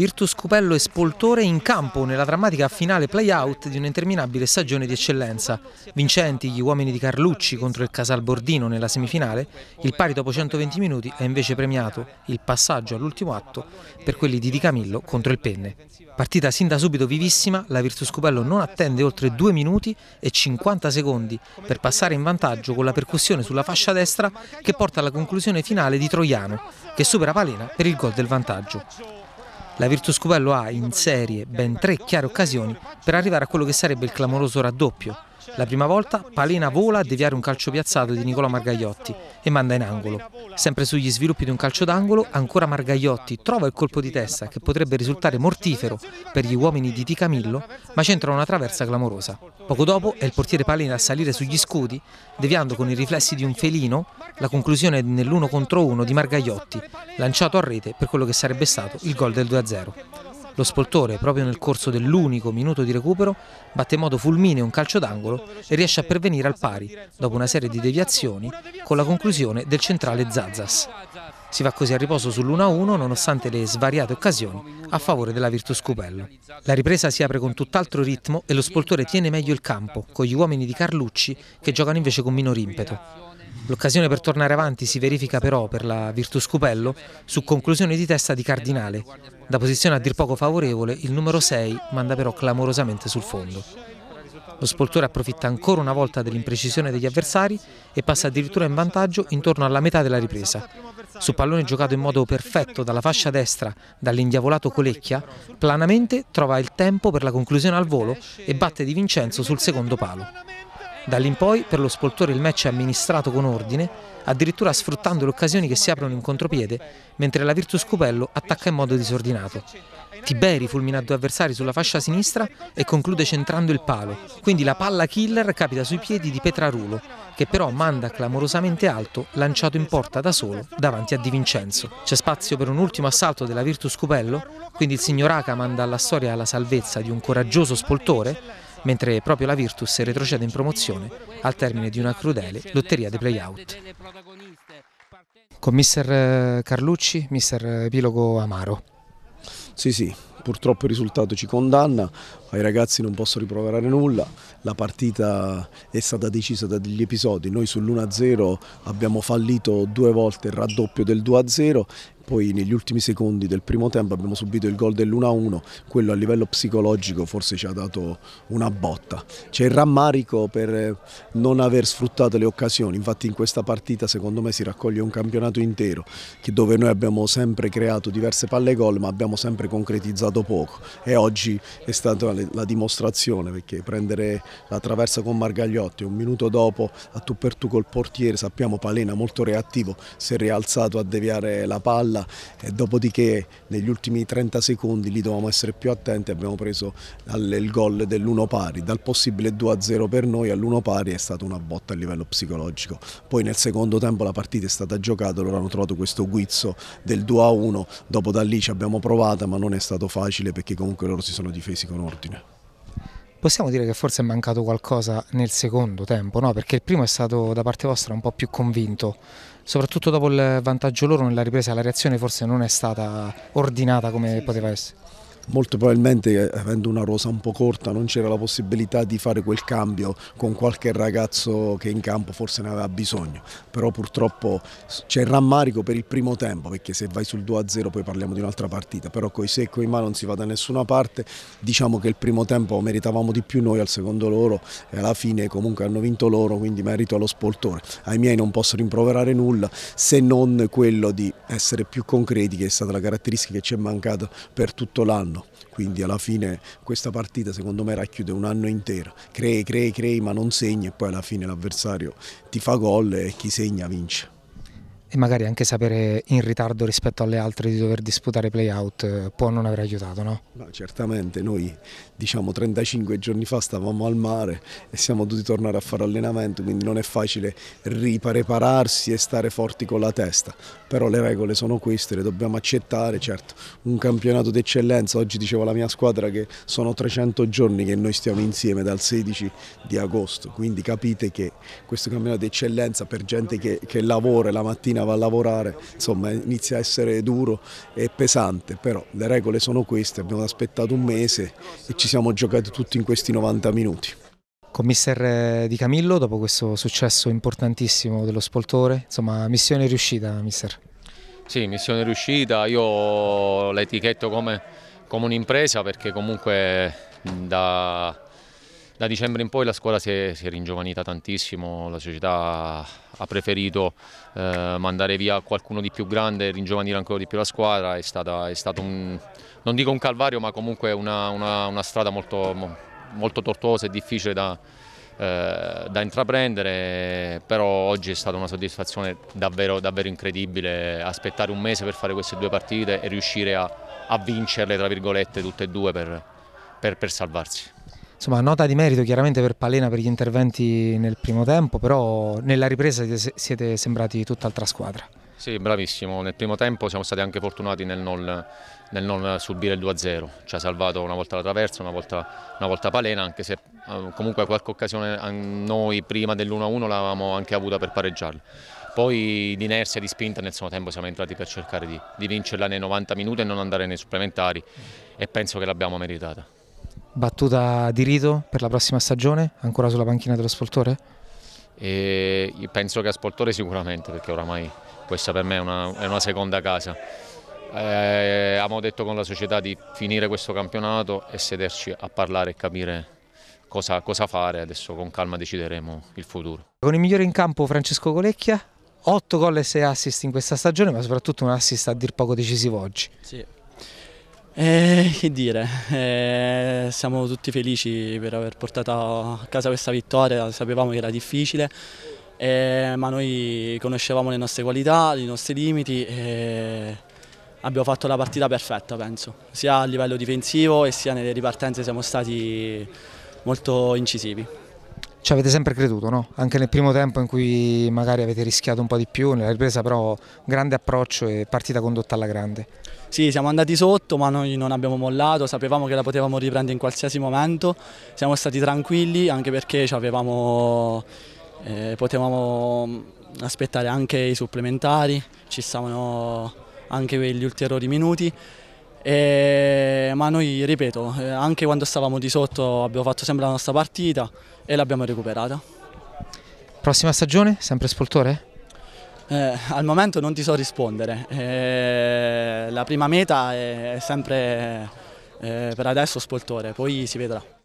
Virtus Cupello e Spoltore in campo nella drammatica finale play-out di un'interminabile stagione di eccellenza. Vincenti gli uomini di Carlucci contro il Casal Bordino nella semifinale, il pari dopo 120 minuti è invece premiato il passaggio all'ultimo atto per quelli di Di Camillo contro il Penne. Partita sin da subito vivissima, la Virtus Cupello non attende oltre 2 minuti e 50 secondi per passare in vantaggio con la percussione sulla fascia destra che porta alla conclusione finale di Troiano, che supera Palena per il gol del vantaggio. La Virtus Cupello ha in serie ben tre chiare occasioni per arrivare a quello che sarebbe il clamoroso raddoppio la prima volta Palina vola a deviare un calcio piazzato di Nicola Margagliotti e manda in angolo. Sempre sugli sviluppi di un calcio d'angolo, ancora Margagliotti trova il colpo di testa che potrebbe risultare mortifero per gli uomini di Di Camillo, ma c'entra una traversa clamorosa. Poco dopo è il portiere Palina a salire sugli scudi, deviando con i riflessi di un felino la conclusione nell'uno contro uno di Margagliotti, lanciato a rete per quello che sarebbe stato il gol del 2-0. Lo spoltore, proprio nel corso dell'unico minuto di recupero, batte in modo fulmineo un calcio d'angolo e riesce a pervenire al pari, dopo una serie di deviazioni, con la conclusione del centrale Zazas. Si va così a riposo sull'1-1 nonostante le svariate occasioni a favore della Virtus Cupello. La ripresa si apre con tutt'altro ritmo e lo spoltore tiene meglio il campo, con gli uomini di Carlucci che giocano invece con minor impeto. L'occasione per tornare avanti si verifica però per la Virtus Cupello su conclusione di testa di Cardinale. Da posizione a dir poco favorevole, il numero 6 manda però clamorosamente sul fondo. Lo spoltore approfitta ancora una volta dell'imprecisione degli avversari e passa addirittura in vantaggio intorno alla metà della ripresa. Su pallone giocato in modo perfetto dalla fascia destra, dall'indiavolato Colecchia, planamente trova il tempo per la conclusione al volo e batte Di Vincenzo sul secondo palo. Dall'in poi per lo spoltore il match è amministrato con ordine, addirittura sfruttando le occasioni che si aprono in contropiede, mentre la Virtus Cupello attacca in modo disordinato. Tiberi fulmina due avversari sulla fascia sinistra e conclude centrando il palo, quindi la palla killer capita sui piedi di Petrarulo, che però manda clamorosamente alto, lanciato in porta da solo davanti a Di Vincenzo. C'è spazio per un ultimo assalto della Virtus Cupello, quindi il signor Aka manda alla storia la salvezza di un coraggioso spoltore, mentre proprio la Virtus retrocede in promozione al termine di una crudele lotteria dei playout. Con mister eh, Carlucci, mister eh, Epilogo Amaro. Sì, sì, purtroppo il risultato ci condanna, ai ragazzi non posso riprovare nulla, la partita è stata decisa dagli episodi, noi sull'1-0 abbiamo fallito due volte il raddoppio del 2-0 poi negli ultimi secondi del primo tempo abbiamo subito il gol dell'1-1, quello a livello psicologico forse ci ha dato una botta. C'è il rammarico per eh, non aver sfruttato le occasioni, infatti in questa partita secondo me si raccoglie un campionato intero dove noi abbiamo sempre creato diverse palle gol ma abbiamo sempre concretizzato poco e oggi è stata la dimostrazione perché prendere la traversa con Margagliotti un minuto dopo a tu per tu col portiere sappiamo Palena molto reattivo si è rialzato a deviare la palla palla e dopodiché negli ultimi 30 secondi lì dovevamo essere più attenti, abbiamo preso il gol dell'uno pari, dal possibile 2-0 per noi all'uno pari è stata una botta a livello psicologico. Poi nel secondo tempo la partita è stata giocata, loro hanno trovato questo guizzo del 2-1, dopo da lì ci abbiamo provato ma non è stato facile perché comunque loro si sono difesi con ordine. Possiamo dire che forse è mancato qualcosa nel secondo tempo, no? Perché il primo è stato da parte vostra un po' più convinto, soprattutto dopo il vantaggio loro nella ripresa, la reazione forse non è stata ordinata come sì, poteva essere molto probabilmente eh, avendo una rosa un po' corta non c'era la possibilità di fare quel cambio con qualche ragazzo che in campo forse ne aveva bisogno, però purtroppo c'è il rammarico per il primo tempo perché se vai sul 2-0 poi parliamo di un'altra partita, però coi se e coi ma non si va da nessuna parte, diciamo che il primo tempo meritavamo di più noi al secondo loro e alla fine comunque hanno vinto loro, quindi merito allo spoltore. Ai miei non posso rimproverare nulla se non quello di essere più concreti che è stata la caratteristica che ci è mancata per tutto l'anno anno, quindi alla fine questa partita secondo me racchiude un anno intero, crei, crei, crei ma non segni e poi alla fine l'avversario ti fa gol e chi segna vince e magari anche sapere in ritardo rispetto alle altre di dover disputare play-out eh, può non aver aiutato, no? no? Certamente, noi diciamo 35 giorni fa stavamo al mare e siamo dovuti tornare a fare allenamento, quindi non è facile riprepararsi e stare forti con la testa, però le regole sono queste, le dobbiamo accettare, certo, un campionato d'eccellenza, oggi dicevo alla mia squadra che sono 300 giorni che noi stiamo insieme dal 16 di agosto, quindi capite che questo campionato d'eccellenza per gente che, che lavora la mattina bisognava lavorare, insomma inizia a essere duro e pesante, però le regole sono queste, abbiamo aspettato un mese e ci siamo giocati tutti in questi 90 minuti. Con mister eh, Di Camillo, dopo questo successo importantissimo dello Spoltore, insomma missione riuscita mister? Sì, missione riuscita, io l'etichetto come, come un'impresa perché comunque da da dicembre in poi la squadra si è, si è ringiovanita tantissimo, la società ha preferito eh, mandare via qualcuno di più grande e ringiovanire ancora di più la squadra, è, stata, è stato un, non dico un calvario ma comunque una, una, una strada molto, molto, tortuosa e difficile da, eh, da, intraprendere, però oggi è stata una soddisfazione davvero, davvero incredibile aspettare un mese per fare queste due partite e riuscire a, a vincerle tra virgolette tutte e due per, per, per salvarsi insomma, nota di merito chiaramente per Palena per gli interventi nel primo tempo, però nella ripresa siete, siete sembrati tutt'altra squadra. Sì, bravissimo. Nel primo tempo siamo stati anche fortunati nel non, nel non subire il 2-0. Ci ha salvato una volta la traversa, una volta, una volta Palena, anche se eh, comunque qualche occasione eh, noi prima dell'1-1 l'avevamo anche avuta per pareggiarla. Poi di inerzia, di spinta nel secondo tempo siamo entrati per cercare di, di vincerla nei 90 minuti e non andare nei supplementari e penso che l'abbiamo meritata battuta di rito per la prossima stagione, ancora sulla panchina dello Spoltore? E penso che a Spoltore sicuramente, perché oramai questa per me è una, è una seconda casa. Eh, abbiamo detto con la società di finire questo campionato e sederci a parlare e capire cosa, cosa fare, adesso con calma decideremo il futuro. Con il migliore in campo Francesco Colecchia, 8 gol e 6 assist in questa stagione, ma soprattutto un assist a dir poco decisivo oggi. Sì, eh, che dire, eh, siamo tutti felici per aver portato a casa questa vittoria, sapevamo che era difficile, eh, ma noi conoscevamo le nostre qualità, i nostri limiti e abbiamo fatto la partita perfetta penso, sia a livello difensivo e sia nelle ripartenze siamo stati molto incisivi ci avete sempre creduto, no? anche nel primo tempo in cui magari avete rischiato un po' di più, nella ripresa però grande approccio e partita condotta alla grande. Sì, siamo andati sotto ma noi non abbiamo mollato, sapevamo che la potevamo riprendere in qualsiasi momento, siamo stati tranquilli anche perché avevamo, eh, potevamo mm, aspettare anche i supplementari, ci stavano anche gli ulteriori minuti e, eh, ma noi, ripeto, eh, anche quando stavamo di sotto abbiamo fatto sempre la nostra partita e l'abbiamo recuperata. Prossima stagione, sempre Spoltore? Eh, al momento non ti so rispondere, eh, la prima meta è sempre eh, per adesso Spoltore, poi si vedrà.